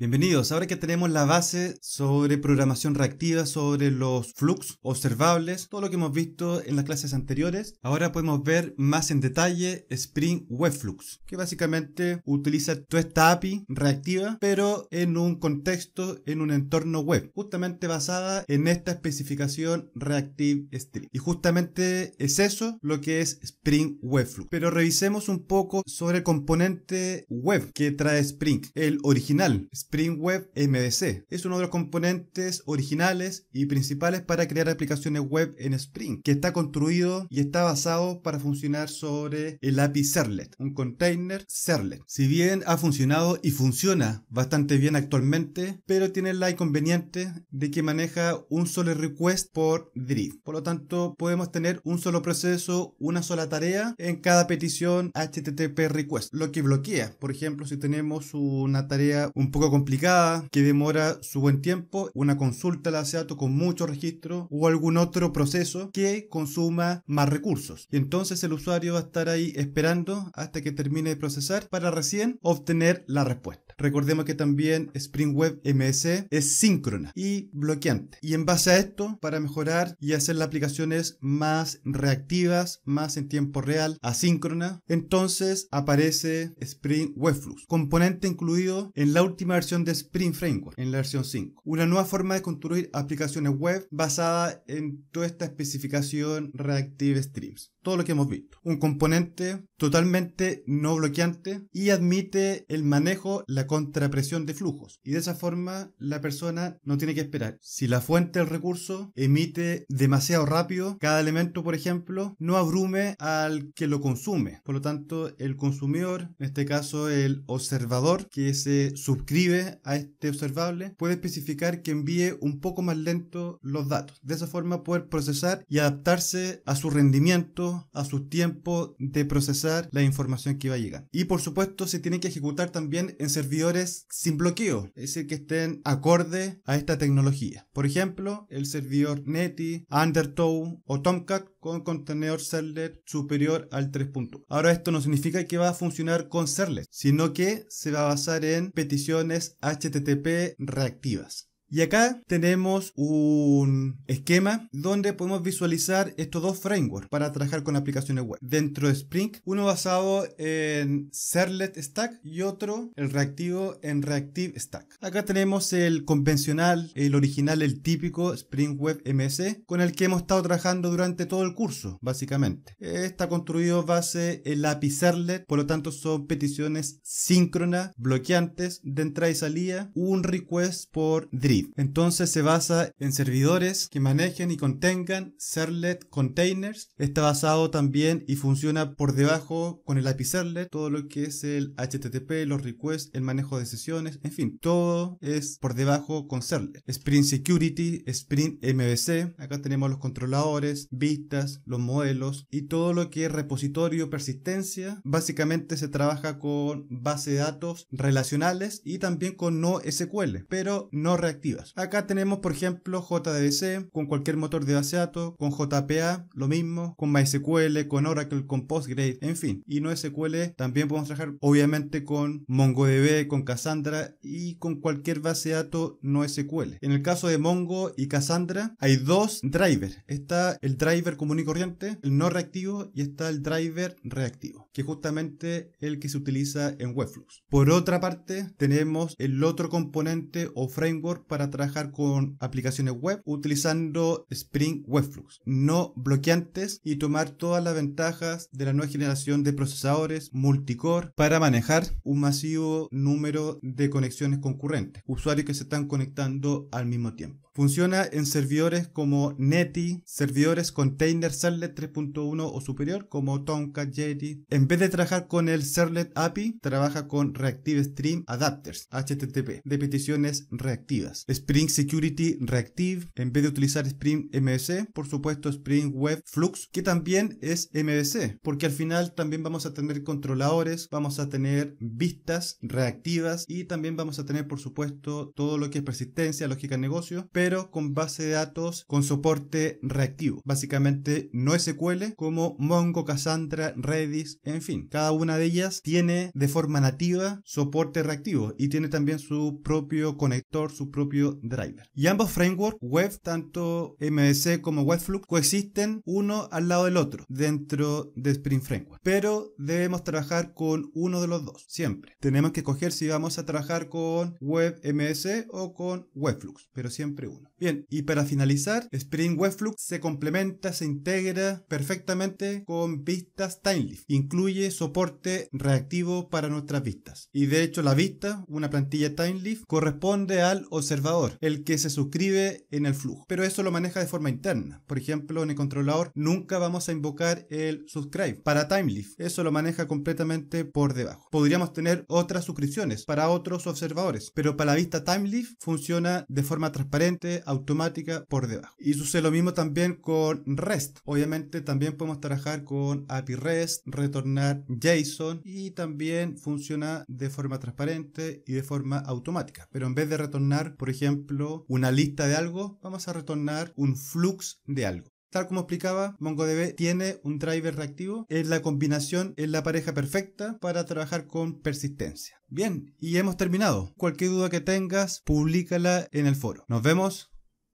Bienvenidos, ahora que tenemos la base sobre programación reactiva, sobre los flux observables, todo lo que hemos visto en las clases anteriores, ahora podemos ver más en detalle Spring Webflux, que básicamente utiliza toda esta API reactiva, pero en un contexto, en un entorno web, justamente basada en esta especificación Reactive Stream. Y justamente es eso lo que es Spring Webflux. Pero revisemos un poco sobre el componente web que trae Spring, el original. Spring Web MVC. Es uno de los componentes originales y principales para crear aplicaciones web en Spring, que está construido y está basado para funcionar sobre el API Serlet, un container Serlet. Si bien ha funcionado y funciona bastante bien actualmente, pero tiene la inconveniente de que maneja un solo request por drift. Por lo tanto, podemos tener un solo proceso, una sola tarea en cada petición HTTP request, lo que bloquea. Por ejemplo, si tenemos una tarea un poco complicada que demora su buen tiempo, una consulta la SEATO con mucho registro o algún otro proceso que consuma más recursos. Y entonces el usuario va a estar ahí esperando hasta que termine de procesar para recién obtener la respuesta. Recordemos que también Spring Web MS es síncrona y bloqueante. Y en base a esto, para mejorar y hacer las aplicaciones más reactivas, más en tiempo real, asíncrona, entonces aparece Spring Webflux, componente incluido en la última versión de Spring Framework, en la versión 5. Una nueva forma de construir aplicaciones web basada en toda esta especificación Reactive Streams todo lo que hemos visto. Un componente totalmente no bloqueante y admite el manejo, la contrapresión de flujos. Y de esa forma la persona no tiene que esperar. Si la fuente del recurso emite demasiado rápido, cada elemento, por ejemplo, no abrume al que lo consume. Por lo tanto, el consumidor, en este caso el observador que se suscribe a este observable, puede especificar que envíe un poco más lento los datos. De esa forma poder procesar y adaptarse a su rendimiento a su tiempo de procesar la información que va a llegar. Y por supuesto se tiene que ejecutar también en servidores sin bloqueo, es decir, que estén acorde a esta tecnología. Por ejemplo, el servidor Netty, Undertow o Tomcat con contenedor serlet superior al 3.1. Ahora esto no significa que va a funcionar con serlet, sino que se va a basar en peticiones HTTP reactivas. Y acá tenemos un esquema donde podemos visualizar estos dos frameworks para trabajar con aplicaciones web. Dentro de Spring, uno basado en Serlet Stack y otro, el reactivo, en Reactive Stack. Acá tenemos el convencional, el original, el típico Spring Web MS, con el que hemos estado trabajando durante todo el curso, básicamente. Está construido base en la API Serlet, por lo tanto son peticiones síncronas, bloqueantes, de entrada y salida, un request por DRI. Entonces se basa en servidores que manejen y contengan servlet containers. Está basado también y funciona por debajo con el API servlet, todo lo que es el HTTP, los requests, el manejo de sesiones, en fin, todo es por debajo con servlet. Sprint Security, Sprint MVC, acá tenemos los controladores, vistas, los modelos y todo lo que es repositorio, persistencia. Básicamente se trabaja con base de datos relacionales y también con no SQL, pero no reactiva Acá tenemos, por ejemplo, JDBC con cualquier motor de base de datos, con JPA, lo mismo, con MySQL, con Oracle, con Postgres, en fin. Y no también podemos trabajar, obviamente, con MongoDB, con Cassandra y con cualquier base de datos no En el caso de Mongo y Cassandra, hay dos drivers. Está el driver común y corriente, el no reactivo, y está el driver reactivo, que justamente el que se utiliza en Webflux. Por otra parte, tenemos el otro componente o framework para para trabajar con aplicaciones web utilizando Spring Webflux, no bloqueantes y tomar todas las ventajas de la nueva generación de procesadores multicore para manejar un masivo número de conexiones concurrentes, usuarios que se están conectando al mismo tiempo. Funciona en servidores como Netty, servidores container Serlet 3.1 o superior como Tomcat, Jetty. En vez de trabajar con el Serlet API, trabaja con Reactive Stream Adapters, HTTP, de peticiones reactivas. Spring Security Reactive, en vez de utilizar Spring MVC, por supuesto Spring Web Flux, que también es MVC, porque al final también vamos a tener controladores, vamos a tener vistas reactivas y también vamos a tener, por supuesto, todo lo que es persistencia, lógica de negocio, pero con base de datos con soporte reactivo. Básicamente no SQL como Mongo, Cassandra, Redis, en fin. Cada una de ellas tiene de forma nativa soporte reactivo y tiene también su propio conector, su propio driver. Y ambos frameworks web, tanto MVC como Webflux, coexisten uno al lado del otro dentro de Spring Framework. Pero debemos trabajar con uno de los dos, siempre. Tenemos que escoger si vamos a trabajar con WebMS o con Webflux, pero siempre uno. Bien, y para finalizar, Spring Webflux se complementa, se integra perfectamente con vistas Timelift. Incluye soporte reactivo para nuestras vistas. Y de hecho la vista, una plantilla Timelift, corresponde al observador, el que se suscribe en el flujo. Pero eso lo maneja de forma interna. Por ejemplo, en el controlador nunca vamos a invocar el subscribe para Timelift Eso lo maneja completamente por debajo. Podríamos tener otras suscripciones para otros observadores, pero para la vista Timelift funciona de forma transparente automática por debajo. Y sucede lo mismo también con REST. Obviamente también podemos trabajar con API REST, retornar JSON y también funciona de forma transparente y de forma automática. Pero en vez de retornar, por ejemplo, una lista de algo, vamos a retornar un flux de algo. Tal como explicaba, MongoDB tiene un driver reactivo, es la combinación, es la pareja perfecta para trabajar con persistencia. Bien, y hemos terminado. Cualquier duda que tengas, públicala en el foro. Nos vemos.